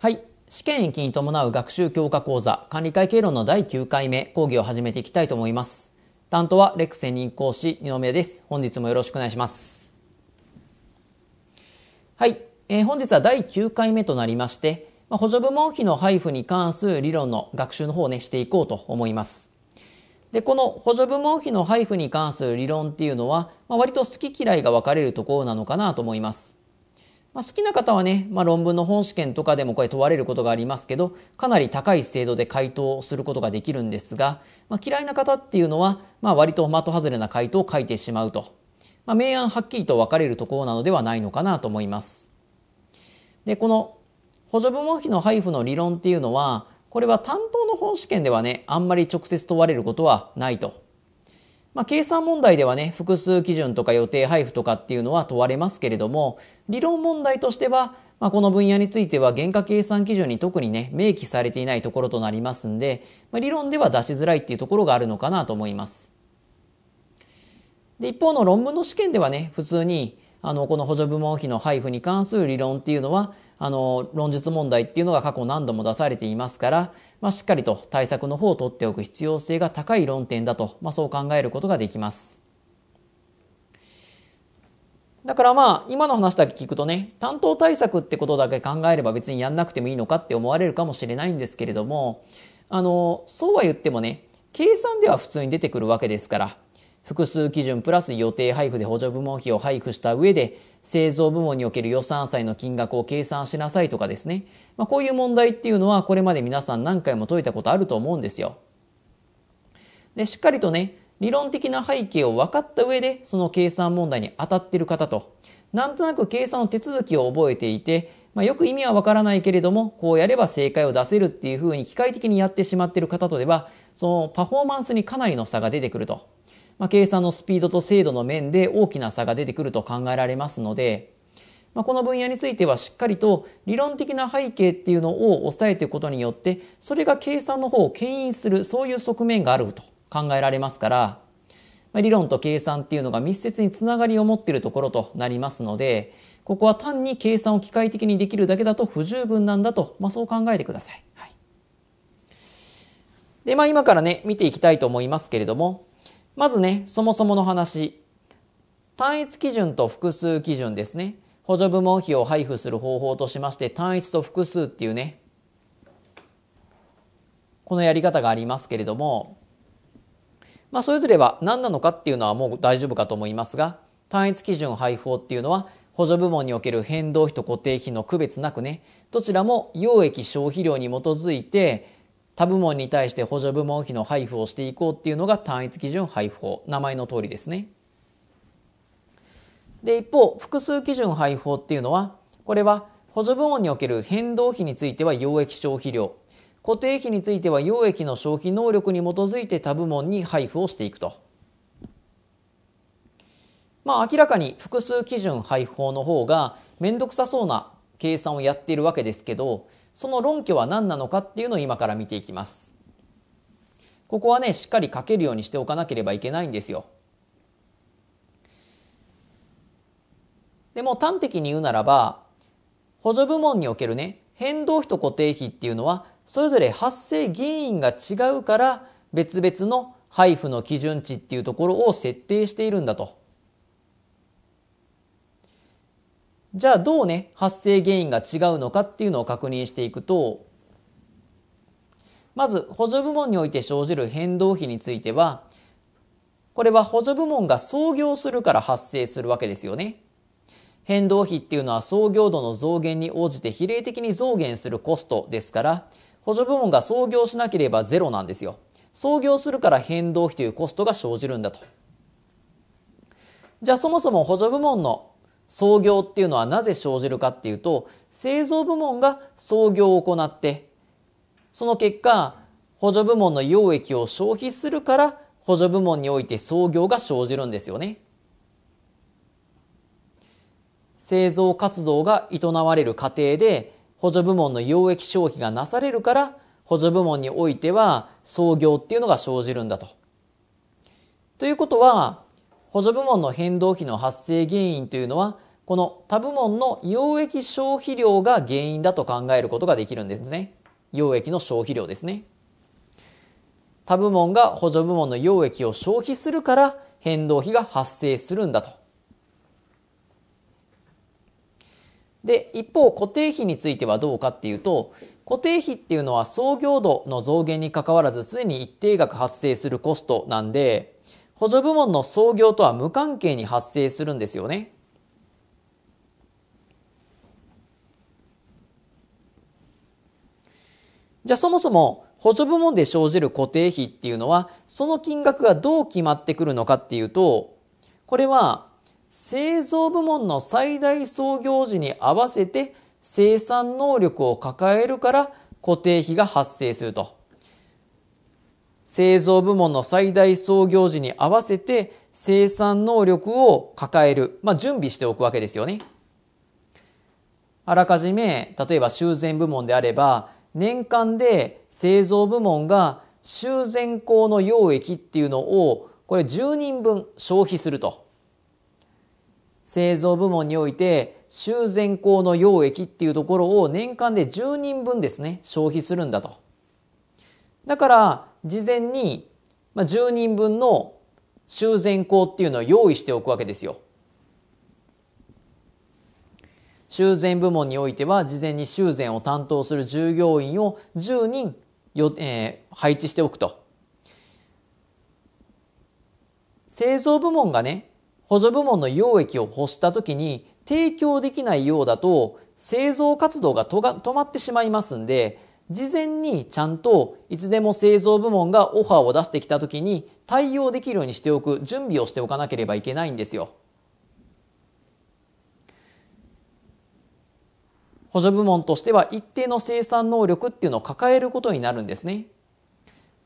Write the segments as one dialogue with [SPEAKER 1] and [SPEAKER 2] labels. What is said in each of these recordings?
[SPEAKER 1] はい。試験延期に伴う学習強化講座管理会経論の第9回目講義を始めていきたいと思います。担当はレックン任講師二宮です。本日もよろしくお願いします。はい。えー、本日は第9回目となりまして、まあ、補助部門費の配布に関する理論の学習の方をね、していこうと思います。で、この補助部門費の配布に関する理論っていうのは、まあ、割と好き嫌いが分かれるところなのかなと思います。まあ、好きな方はね、まあ、論文の本試験とかでもこれ問われることがありますけど、かなり高い精度で回答することができるんですが、まあ、嫌いな方っていうのは、まあ、割と的外れな回答を書いてしまうと。まあ、明暗はっきりと分かれるところなのではないのかなと思います。で、この補助部門費の配布の理論っていうのは、これは担当の本試験ではね、あんまり直接問われることはないと。まあ、計算問題ではね、複数基準とか予定配布とかっていうのは問われますけれども、理論問題としては、まあ、この分野については原価計算基準に特にね、明記されていないところとなりますんで、まあ、理論では出しづらいっていうところがあるのかなと思います。で、一方の論文の試験ではね、普通に、あの、この補助部門費の配布に関する理論っていうのは、あの、論述問題っていうのが過去何度も出されていますから、まあ、しっかりと対策の方を取っておく必要性が高い論点だと、まあ、そう考えることができます。だからまあ、今の話だけ聞くとね、担当対策ってことだけ考えれば別にやんなくてもいいのかって思われるかもしれないんですけれども、あの、そうは言ってもね、計算では普通に出てくるわけですから、複数基準プラス予定配布で補助部門費を配布した上で、製造部門における予算債の金額を計算しなさいとかですね。まあ、こういう問題っていうのは、これまで皆さん何回も解いたことあると思うんですよ。で、しっかりとね、理論的な背景を分かった上で、その計算問題に当たってる方と、なんとなく計算の手続きを覚えていて、まあ、よく意味はわからないけれども、こうやれば正解を出せるっていうふうに機械的にやってしまってる方とでは、そのパフォーマンスにかなりの差が出てくると。まあ、計算のスピードと精度の面で大きな差が出てくると考えられますので、まあ、この分野についてはしっかりと理論的な背景っていうのを抑えていくことによってそれが計算の方を牽引するそういう側面があると考えられますから、まあ、理論と計算っていうのが密接につながりを持っているところとなりますのでここは単に計算を機械的にできるだけだと不十分なんだと、まあ、そう考えてください。はい、でまあ今からね見ていきたいと思いますけれどもまずね、そもそもの話。単一基準と複数基準ですね。補助部門費を配布する方法としまして、単一と複数っていうね、このやり方がありますけれども、まあ、それぞれは何なのかっていうのはもう大丈夫かと思いますが、単一基準配布法っていうのは、補助部門における変動費と固定費の区別なくね、どちらも溶液消費量に基づいて、他部門に対して補助部門費の配布をしていこうっていうのが単一基準配布法名前の通りですね。で一方複数基準配布法っていうのはこれは補助部門における変動費については溶液消費量固定費については溶液の消費能力に基づいて他部門に配布をしていくと。まあ明らかに複数基準配布法の方が面倒くさそうな計算をやっているわけですけどその論拠は何なのかっていうのを今から見ていきます。ここはね、しっかり書けるようにしておかなければいけないんですよ。でも端的に言うならば、補助部門におけるね、変動費と固定費っていうのは、それぞれ発生原因が違うから、別々の配布の基準値っていうところを設定しているんだと。じゃあどうね、発生原因が違うのかっていうのを確認していくと、まず補助部門において生じる変動費については、これは補助部門が創業するから発生するわけですよね。変動費っていうのは創業度の増減に応じて比例的に増減するコストですから、補助部門が創業しなければゼロなんですよ。創業するから変動費というコストが生じるんだと。じゃあそもそも補助部門の創業っていうのはなぜ生じるかっていうと製造部門が創業を行ってその結果補助部門の溶液を消費するから補助部門において創業が生じるんですよね。製造活動が営われる過程で補助部門の溶液消費がなされるから補助部門においては創業っていうのが生じるんだと。ということは補助部門の変動費の発生原因というのはこの他部門の溶液消費量が原因だと考えることができるんですね溶液の消費量ですね他部門が補助部門の溶液を消費するから変動費が発生するんだとで一方固定費についてはどうかっていうと固定費っていうのは創業度の増減にかかわらず常に一定額発生するコストなんで補助部門の創業とは無関係に発生するんですよね。じゃあそもそも補助部門で生じる固定費っていうのはその金額がどう決まってくるのかっていうとこれは製造部門の最大創業時に合わせて生産能力を抱えるから固定費が発生すると。製造部門の最大創業時に合わせて生産能力を抱える、まあ、準備しておくわけですよね。あらかじめ、例えば修繕部門であれば、年間で製造部門が修繕工の溶液っていうのを、これ10人分消費すると。製造部門において、修繕工の溶液っていうところを年間で10人分ですね、消費するんだと。だから、事前に、まあ、10人分の修繕工っていうのを用意しておくわけですよ。修繕部門においては事前に修繕を担当する従業員を10人よ、えー、配置しておくと。製造部門がね補助部門の溶液を欲した時に提供できないようだと製造活動が止まってしまいますんで事前にちゃんといつでも製造部門がオファーを出してきた時に対応できるようにしておく準備をしておかなければいけないんですよ。補助部門としては一定の生産能力っていうのを抱えることになるんですね。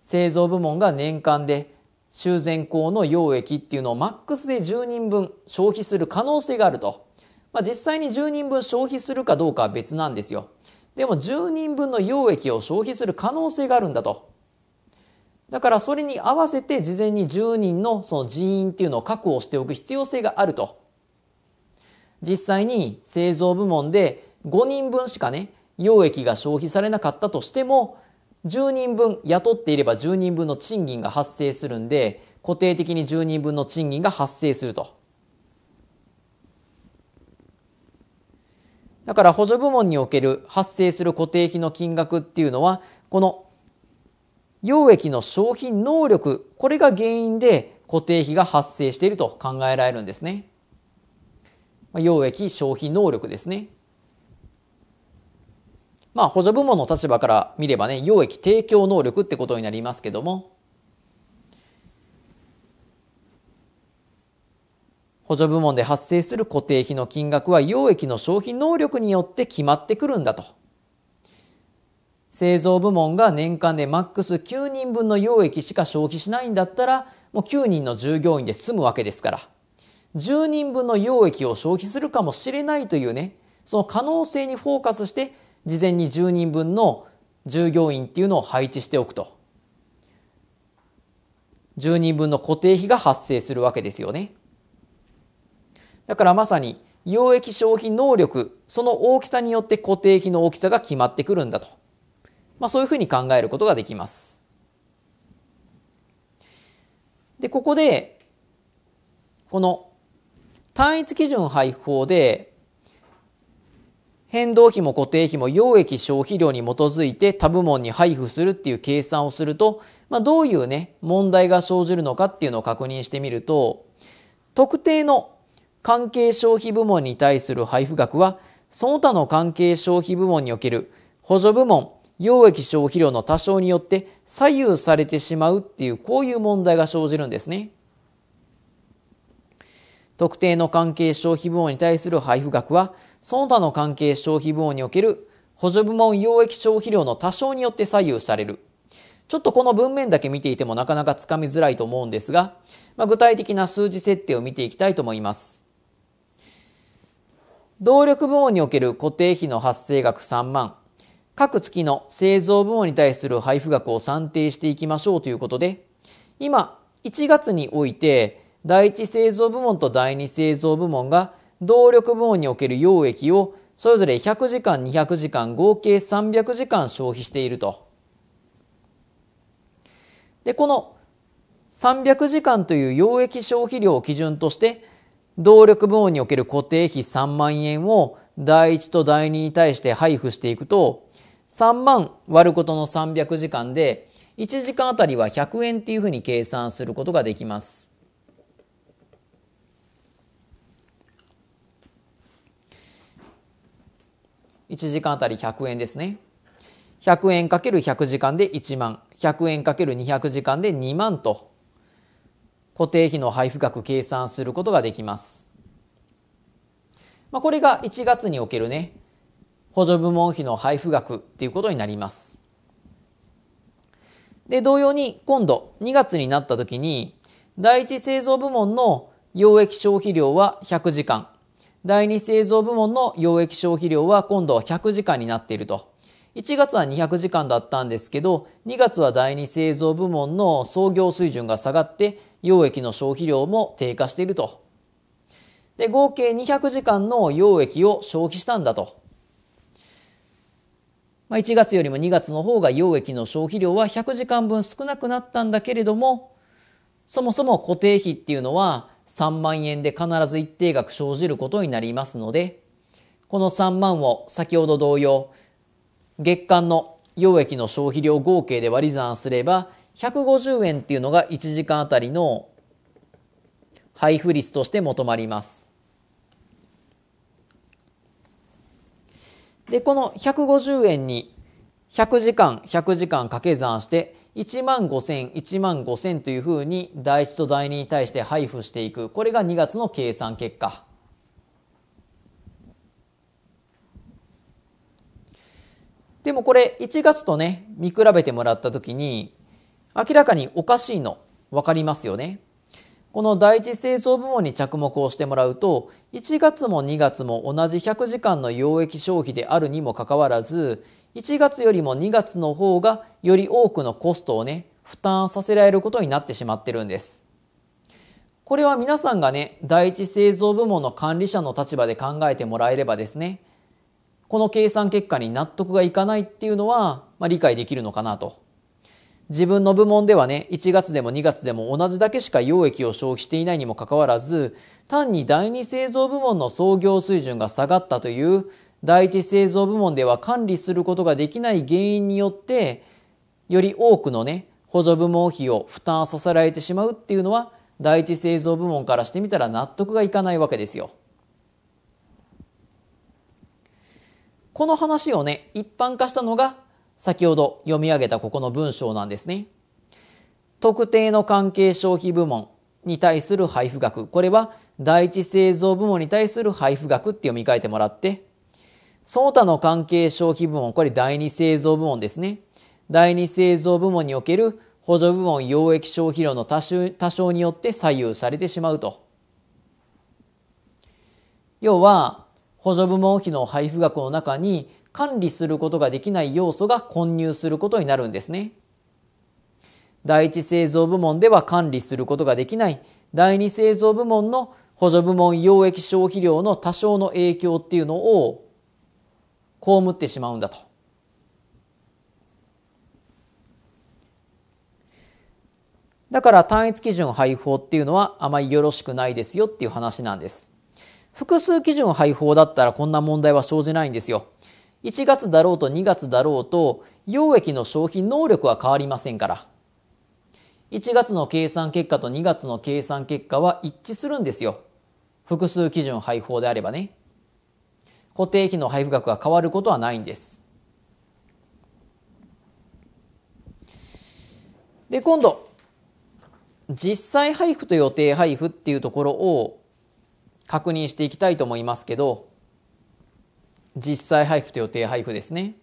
[SPEAKER 1] 製造部門が年間で修繕工の溶液っていうのをマックスで10人分消費する可能性があると。まあ、実際に10人分消費するかどうかは別なんですよ。でも10人分の溶液を消費する可能性があるんだと。だからそれに合わせて事前に10人のその人員っていうのを確保しておく必要性があると。実際に製造部門で5人分しかね、溶液が消費されなかったとしても、10人分雇っていれば10人分の賃金が発生するんで、固定的に10人分の賃金が発生すると。だから補助部門における発生する固定費の金額っていうのは、この溶液の消費能力、これが原因で固定費が発生していると考えられるんですね。溶液消費能力ですね。まあ補助部門の立場から見ればね、溶液提供能力ってことになりますけども、補助部門で発生する固定費の金額は溶液の消費能力によって決まってくるんだと。製造部門が年間でマックス9人分の溶液しか消費しないんだったら、もう9人の従業員で済むわけですから、10人分の溶液を消費するかもしれないというね、その可能性にフォーカスして、事前に10人分の従業員っていうのを配置しておくと。10人分の固定費が発生するわけですよね。だからまさに溶液消費能力その大きさによって固定費の大きさが決まってくるんだと、まあ、そういうふうに考えることができます。でここでこの単一基準配布法で変動費も固定費も溶液消費量に基づいて他部門に配布するっていう計算をすると、まあ、どういうね問題が生じるのかっていうのを確認してみると特定の関係消費部門に対する配布額は、その他の関係消費部門における補助部門、溶液消費量の多少によって左右されてしまうっていう、こういう問題が生じるんですね。特定の関係消費部門に対する配布額は、その他の関係消費部門における補助部門溶液消費量の多少によって左右される。ちょっとこの文面だけ見ていてもなかなかつかみづらいと思うんですが、まあ、具体的な数字設定を見ていきたいと思います。動力部門における固定費の発生額3万、各月の製造部門に対する配布額を算定していきましょうということで、今、1月において、第1製造部門と第2製造部門が動力部門における溶液をそれぞれ100時間、200時間、合計300時間消費していると。で、この300時間という溶液消費量を基準として動力部門における固定費3万円を第1と第2に対して配布していくと、3万割ることの300時間で、1時間あたりは100円っていうふうに計算することができます。1時間あたり100円ですね。100円 ×100 時間で1万、100円 ×200 時間で2万と固定費の配布額計算することができます。まあ、これが1月におけるね、補助部門費の配布額っていうことになります。で、同様に今度2月になった時に、第1製造部門の溶液消費量は100時間、第2製造部門の溶液消費量は今度は100時間になっていると。1月は200時間だったんですけど、2月は第2製造部門の創業水準が下がって、溶液の消費量も低下していると。で、合計200時間の溶液を消費したんだと。まあ、1月よりも2月の方が溶液の消費量は100時間分少なくなったんだけれども、そもそも固定費っていうのは3万円で必ず一定額生じることになりますので、この3万を先ほど同様、月間の溶液の消費量合計で割り算すれば150円っていうのが1時間あたりの配布率として求まります。で、この150円に100時間、100時間掛け算して、1万5000、1万5000というふうに第1と第2に対して配布していく。これが2月の計算結果。でもこれ1月とね、見比べてもらったときに、明らかにおかしいの分かりますよね。この第一製造部門に着目をしてもらうと1月も2月も同じ100時間の溶液消費であるにもかかわらず1月よりも2月の方がより多くのコストをね負担させられることになってしまってるんです。これは皆さんがね第一製造部門の管理者の立場で考えてもらえればですねこの計算結果に納得がいかないっていうのは、まあ、理解できるのかなと自分の部門ではね、1月でも2月でも同じだけしか溶液を消費していないにもかかわらず、単に第2製造部門の創業水準が下がったという、第1製造部門では管理することができない原因によって、より多くのね、補助部門費を負担させられてしまうっていうのは、第1製造部門からしてみたら納得がいかないわけですよ。この話をね、一般化したのが先ほど読み上げたここの文章なんですね。特定の関係消費部門に対する配布額。これは第一製造部門に対する配布額って読み替えてもらって、その他の関係消費部門、これ第二製造部門ですね。第二製造部門における補助部門溶液消費量の多少によって左右されてしまうと。要は、補助部門費の配布額の中に管理することができない要素が混入することになるんですね。第一製造部門では管理することができない第二製造部門の補助部門溶液消費量の多少の影響っていうのを被ってしまうんだと。だから単一基準配法っていうのはあまりよろしくないですよっていう話なんです。複数基準配法だったらこんな問題は生じないんですよ。1月だろうと2月だろうと、溶液の消費能力は変わりませんから。1月の計算結果と2月の計算結果は一致するんですよ。複数基準配法であればね。固定費の配布額が変わることはないんです。で、今度、実際配布と予定配布っていうところを確認していきたいと思いますけど、実際配布と予定配布ですね。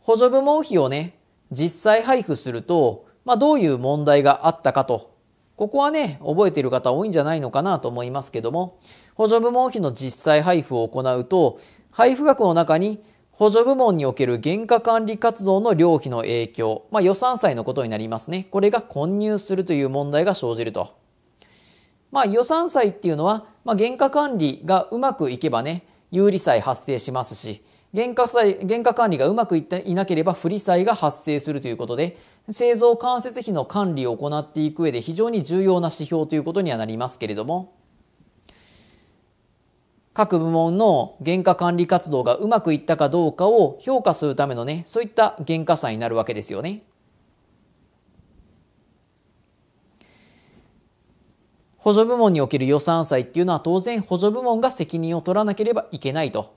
[SPEAKER 1] 補助部門費をね、実際配布すると、まあ、どういう問題があったかと、ここはね、覚えている方多いんじゃないのかなと思いますけども、補助部門費の実際配布を行うと、配布額の中に補助部門における原価管理活動の料費の影響、まあ、予算債のことになりますね。これが混入するという問題が生じると。まあ、予算債っていうのは、まあ、原価管理がうまくいけばね、有利債発生しますし、原価債原価管理がうまくいっていなければ不利債が発生するということで、製造間接費の管理を行っていく上で非常に重要な指標ということにはなりますけれども、各部門の原価管理活動がうまくいったかどうかを評価するためのね、そういった原価債になるわけですよね。補助部門における予算債っていうのは当然補助部門が責任を取らなければいけないと。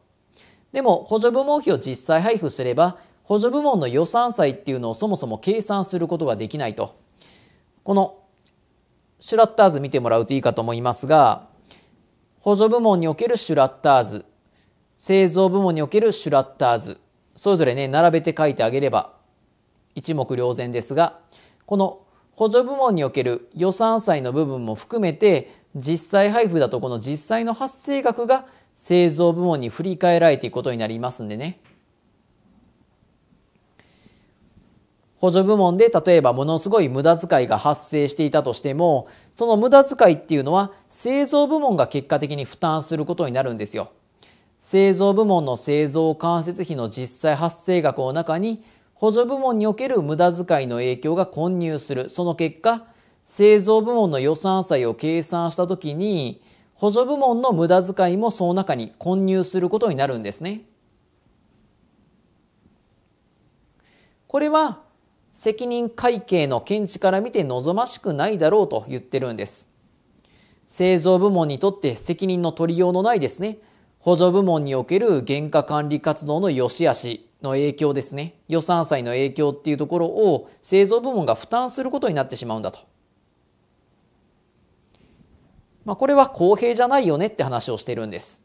[SPEAKER 1] でも補助部門費を実際配布すれば補助部門の予算債っていうのをそもそも計算することができないと。このシュラッターズ見てもらうといいかと思いますが、補助部門におけるシュラッターズ、製造部門におけるシュラッターズ、それぞれね、並べて書いてあげれば一目瞭然ですが、この補助部門における予算債の部分も含めて、実際配布だとこの実際の発生額が製造部門に振り返られていくことになりますんでね。補助部門で例えばものすごい無駄遣いが発生していたとしても、その無駄遣いっていうのは製造部門が結果的に負担することになるんですよ。製造部門の製造間接費の実際発生額の中に補助部門における無駄遣いの影響が混入する。その結果、製造部門の予算債を計算したときに、補助部門の無駄遣いもその中に混入することになるんですね。これは責任会計の見地から見て望ましくないだろうと言ってるんです。製造部門にとって責任の取りようのないですね。補助部門における原価管理活動の良し悪し、の影響ですね予算債の影響っていうところを製造部門が負担することになってしまうんだと、まあ、これは公平じゃないよねって話をしてるんです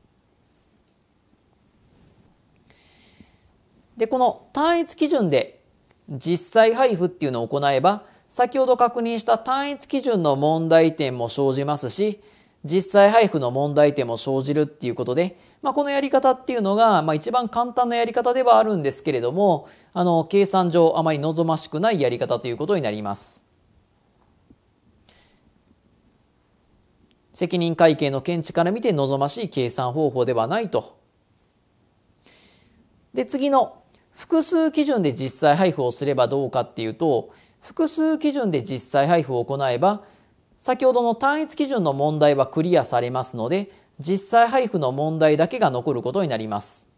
[SPEAKER 1] でこの単一基準で実際配布っていうのを行えば先ほど確認した単一基準の問題点も生じますし実際配布の問題点も生じるっていうことで、まあ、このやり方っていうのが、まあ、一番簡単なやり方ではあるんですけれども、あの、計算上あまり望ましくないやり方ということになります。責任会計の見地から見て望ましい計算方法ではないと。で、次の複数基準で実際配布をすればどうかっていうと、複数基準で実際配布を行えば、先ほどの単一基準の問題はクリアされますので、実際配布の問題だけが残ることになります。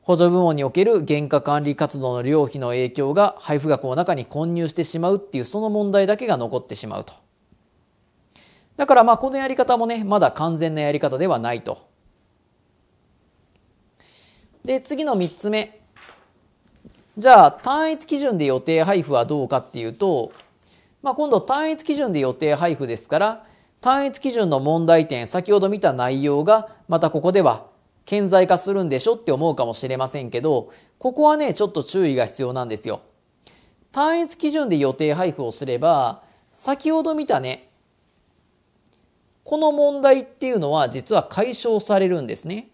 [SPEAKER 1] 補助部門における原価管理活動の量費の影響が配布額の中に混入してしまうっていうその問題だけが残ってしまうと。だからまあこのやり方もね、まだ完全なやり方ではないと。で、次の3つ目。じゃあ単一基準で予定配布はどうかっていうと、まあ、今度単一基準で予定配布ですから単一基準の問題点先ほど見た内容がまたここでは顕在化するんでしょって思うかもしれませんけどここはねちょっと注意が必要なんですよ。単一基準で予定配布をすれば先ほど見たねこの問題っていうのは実は解消されるんですね。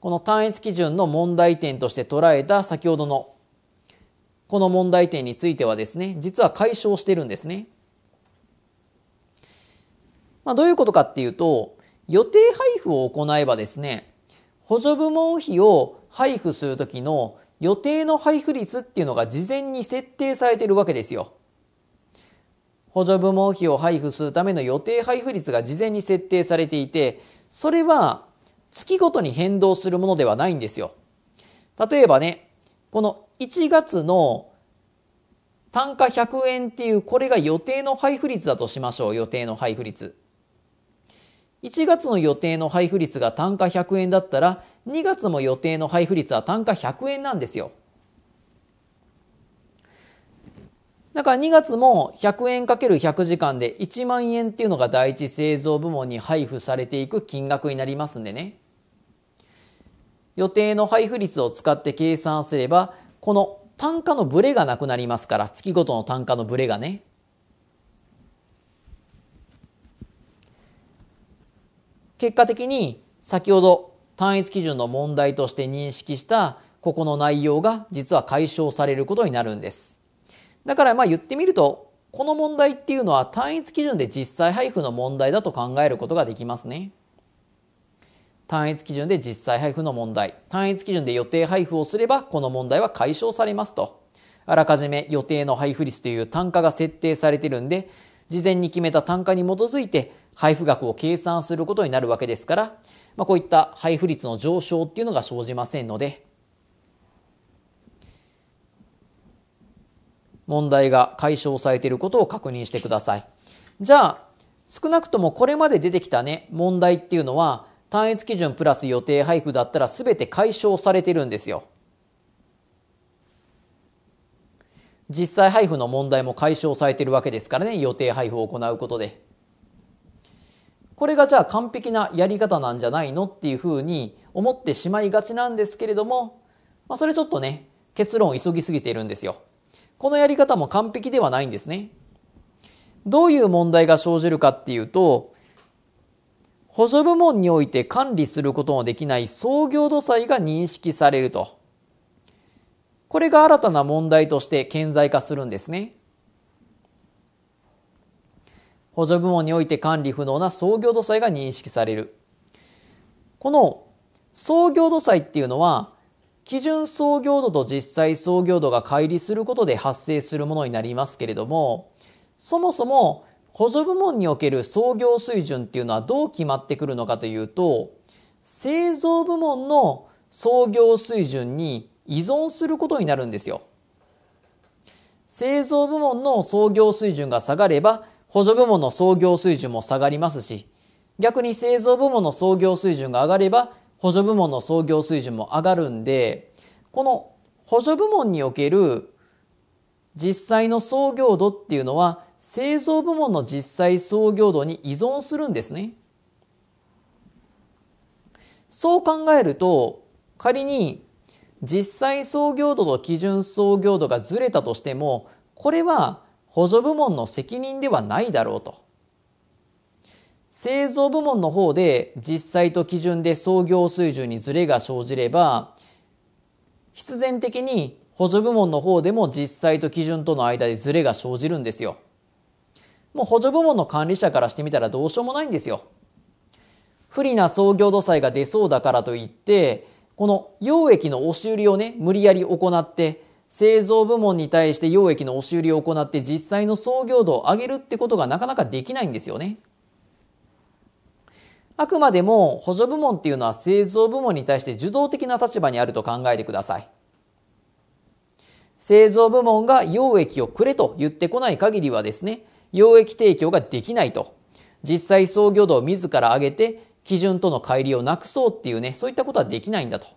[SPEAKER 1] この単一基準の問題点として捉えた先ほどのこの問題点についてはですね、実は解消してるんですね。まあ、どういうことかっていうと、予定配布を行えばですね、補助部門費を配布するときの予定の配布率っていうのが事前に設定されてるわけですよ。補助部門費を配布するための予定配布率が事前に設定されていて、それは月ごとに変動するものではないんですよ。例えばね、この1月の単価100円っていう、これが予定の配布率だとしましょう。予定の配布率。1月の予定の配布率が単価100円だったら、2月も予定の配布率は単価100円なんですよ。だから2月も100円 ×100 時間で1万円っていうのが第一製造部門に配布されていく金額になりますんでね。予定の配布率を使って計算すれば、この単価のブレがなくなりますから、月ごとの単価のブレがね。結果的に先ほど単一基準の問題として認識したここの内容が実は解消されることになるんです。だからまあ言ってみると、この問題っていうのは単一基準で実際配布の問題だと考えることができますね。単一基準で実際配布の問題、単一基準で予定配布をすれば、この問題は解消されますと。あらかじめ予定の配布率という単価が設定されてるんで、事前に決めた単価に基づいて配布額を計算することになるわけですから、まあ、こういった配布率の上昇っていうのが生じませんので、問題が解消されていることを確認してください。じゃあ、少なくともこれまで出てきたね、問題っていうのは、単一基準プラス予定配布だったら全て解消されてるんですよ。実際配布の問題も解消されてるわけですからね、予定配布を行うことで。これがじゃあ完璧なやり方なんじゃないのっていうふうに思ってしまいがちなんですけれども、まあ、それちょっとね、結論を急ぎすぎているんですよ。このやり方も完璧ではないんですね。どういう問題が生じるかっていうと、補助部門において管理することのできない創業土債が認識されると。これが新たな問題として顕在化するんですね。補助部門において管理不能な創業土債が認識される。この創業土債っていうのは、基準創業度と実際創業度が乖離することで発生するものになりますけれども、そもそも補助部門における創業水準っていうのはどう決まってくるのかというと製造部門の創業水準に依存することになるんですよ。製造部門の創業水準が下がれば補助部門の創業水準も下がりますし逆に製造部門の創業水準が上がれば補助部門の創業水準も上がるんでこの補助部門における実際の創業度っていうのは製造部門の実際操業度に依存するんですね。そう考えると、仮に実際創業度と基準創業度がずれたとしても、これは補助部門の責任ではないだろうと。製造部門の方で実際と基準で創業水準にずれが生じれば、必然的に補助部門の方でも実際と基準との間でずれが生じるんですよ。もう補助部門の管理者からしてみたらどうしようもないんですよ。不利な創業土債が出そうだからといって、この溶液の押し売りをね、無理やり行って、製造部門に対して溶液の押し売りを行って実際の創業度を上げるってことがなかなかできないんですよね。あくまでも補助部門っていうのは製造部門に対して受動的な立場にあると考えてください。製造部門が溶液をくれと言ってこない限りはですね、溶液提供ができないと。実際創業度を自ら上げて基準との乖離をなくそうっていうね、そういったことはできないんだと。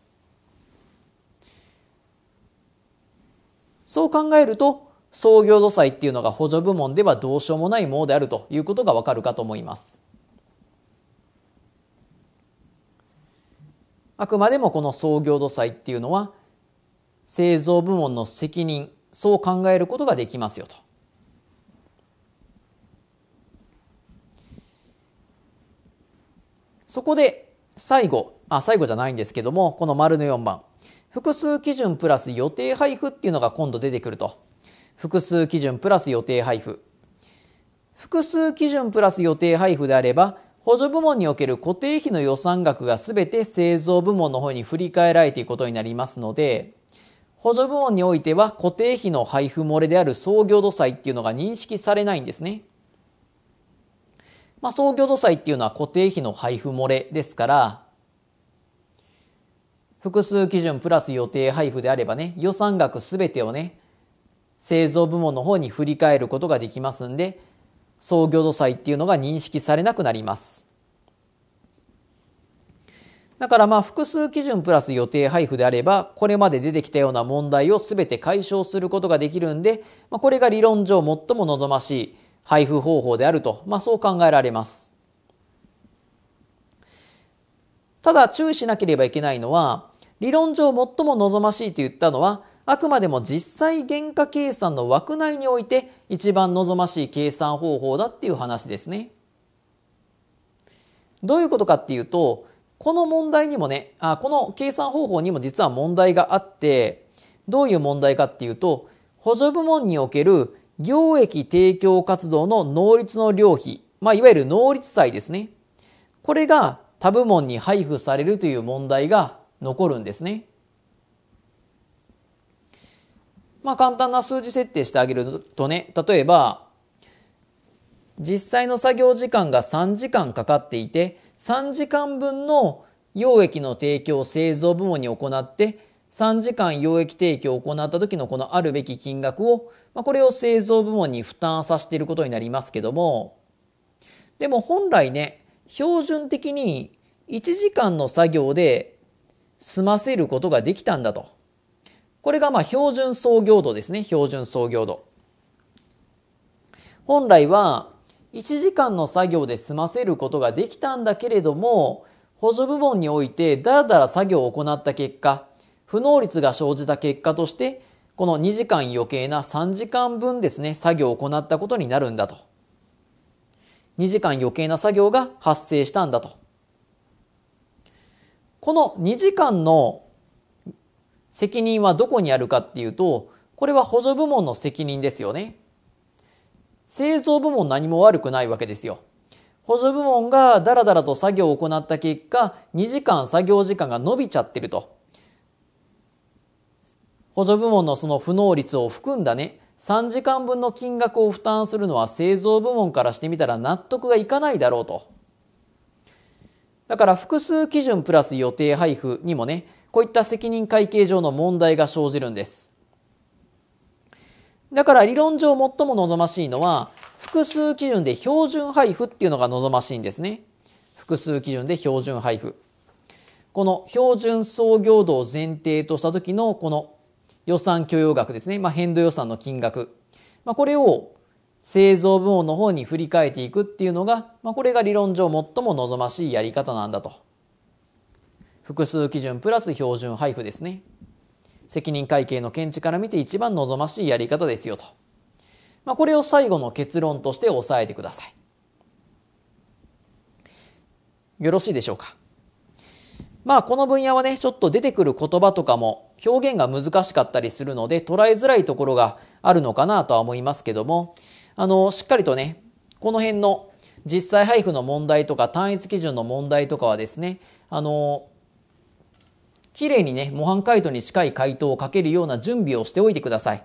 [SPEAKER 1] そう考えると、創業土債っていうのが補助部門ではどうしようもないものであるということがわかるかと思います。あくまでもこの創業土債っていうのは製造部門の責任そう考えることができますよと。そこで最後、あ、最後じゃないんですけども、この丸の4番。複数基準プラス予定配布っていうのが今度出てくると。複数基準プラス予定配布。複数基準プラス予定配布であれば、補助部門における固定費の予算額が全て製造部門の方に振り替えられていくことになりますので、補助部門においては固定費の配布漏れである創業度債っていうのが認識されないんですね。まあ、創業土債っていうのは固定費の配布漏れですから、複数基準プラス予定配布であればね、予算額すべてをね、製造部門の方に振り返ることができますんで、創業土債っていうのが認識されなくなります。だからまあ複数基準プラス予定配布であれば、これまで出てきたような問題を全て解消することができるんで、まあ、これが理論上最も望ましい配布方法であると、まあ、そう考えられます。ただ注意しなければいけないのは、理論上最も望ましいと言ったのは、あくまでも実際原価計算の枠内において一番望ましい計算方法だっていう話ですね。どういうことかっていうと、この問題にもね、あこの計算方法にも実は問題があって、どういう問題かっていうと、補助部門における業益提供活動の能率の量費、まあ、いわゆる能率債ですね。これが他部門に配布されるという問題が残るんですね。まあ、簡単な数字設定してあげるとね、例えば、実際の作業時間が3時間かかっていて、3時間分の溶液の提供を製造部門に行って、3時間溶液提供を行った時のこのあるべき金額を、まあ、これを製造部門に負担させていることになりますけども、でも本来ね、標準的に1時間の作業で済ませることができたんだと。これがまあ標準創業度ですね、標準創業度。本来は1時間の作業で済ませることができたんだけれども、補助部門においてだらだら作業を行った結果、不能率が生じた結果として、この2時間余計な3時間分ですね、作業を行ったことになるんだと。2時間余計な作業が発生したんだと。この2時間の責任はどこにあるかっていうと、これは補助部門の責任ですよね。製造部門何も悪くないわけですよ。補助部門がだらだらと作業を行った結果、2時間作業時間が伸びちゃってると。補助部門のその不能率を含んだね、3時間分の金額を負担するのは製造部門からしてみたら納得がいかないだろうと。だから複数基準プラス予定配布にもね、こういった責任会計上の問題が生じるんです。だから理論上最も望ましいのは、複数基準で標準配布っていうのが望ましいんですね。複数基準で標準配布。この標準創業度を前提とした時のこの予算許容額ですね、まあ、変動予算の金額、まあ、これを製造部門の方に振り返っていくっていうのが、まあ、これが理論上最も望ましいやり方なんだと複数基準プラス標準配布ですね責任会計の見地から見て一番望ましいやり方ですよと、まあ、これを最後の結論として押さえてくださいよろしいでしょうかまあこの分野はねちょっと出てくる言葉とかも表現が難しかったりするので捉えづらいところがあるのかなとは思いますけどもあのしっかりとねこの辺の実際配布の問題とか単一基準の問題とかはですねあのきれいにね模範解答に近い回答を書けるような準備をしておいてください。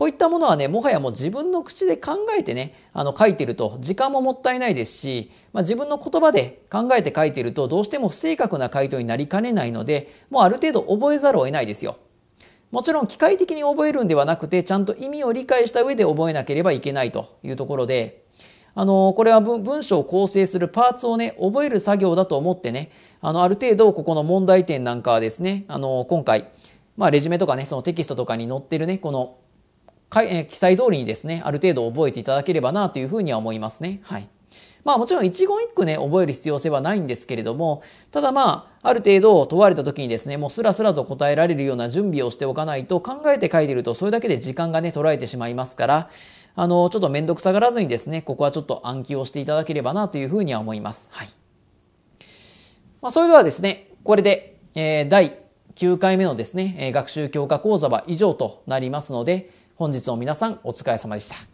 [SPEAKER 1] こういったものはね、もはやもう自分の口で考えてね、あの書いてると時間ももったいないですし、まあ、自分の言葉で考えて書いてるとどうしても不正確な回答になりかねないので、もうある程度覚えざるを得ないですよ。もちろん機械的に覚えるんではなくて、ちゃんと意味を理解した上で覚えなければいけないというところで、あの、これは文章を構成するパーツをね、覚える作業だと思ってね、あの、ある程度ここの問題点なんかはですね、あの、今回、まあ、レジュメとかね、そのテキストとかに載ってるね、この記載通りにですね、ある程度覚えていただければなというふうには思いますね。はい。まあもちろん一言一句ね、覚える必要性はないんですけれども、ただまあ、ある程度問われた時にですね、もうスラスラと答えられるような準備をしておかないと、考えて書いてるとそれだけで時間がね、取られてしまいますから、あの、ちょっとめんどくさがらずにですね、ここはちょっと暗記をしていただければなというふうには思います。はい。まあそれではですね、これで、えー、第9回目のですね、学習強化講座は以上となりますので、本日も皆さんお疲れ様でした。